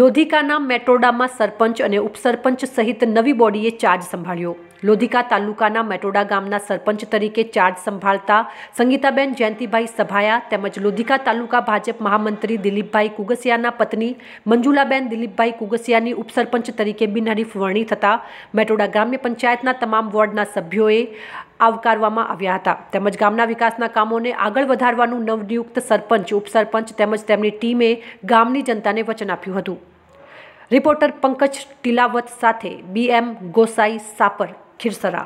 લોધિકાના મેટોડામાં સરપંચ અને ઉપસરપંચ સહિત નવી બોડીએ ચાર્જ સંભાળ્યો લોધિકા તાલુકાના મેટોડા ગામના સરપંચ તરીકે ચાર્જ સંભાળતા સંગીતાબેન જયંતિભાઈ સભાયા તેમજ લોધિકા તાલુકા ભાજપ મહામંત્રી દિલીપભાઈ કુગસિયાના પત્ની મંજુલાબેન દિલીપભાઈ કુગસિયાની ઉપસરપંચ તરીકે બિનહરીફ વરણી થતાં મેટોડા ગ્રામ્ય પંચાયતના તમામ વોર્ડના સભ્યોએ આવકારવામાં આવ્યા હતા તેમજ ગામના વિકાસના કામોને આગળ વધારવાનું નવનિયુક્ત સરપંચ ઉપસરપંચ તેમજ તેમની ટીમે ગામની જનતાને વચન આપ્યું હતું રિપોર્ટર પંકજ ટીલાવત સાથે બીએમ ગોસાઈ સાપર ખીરસરા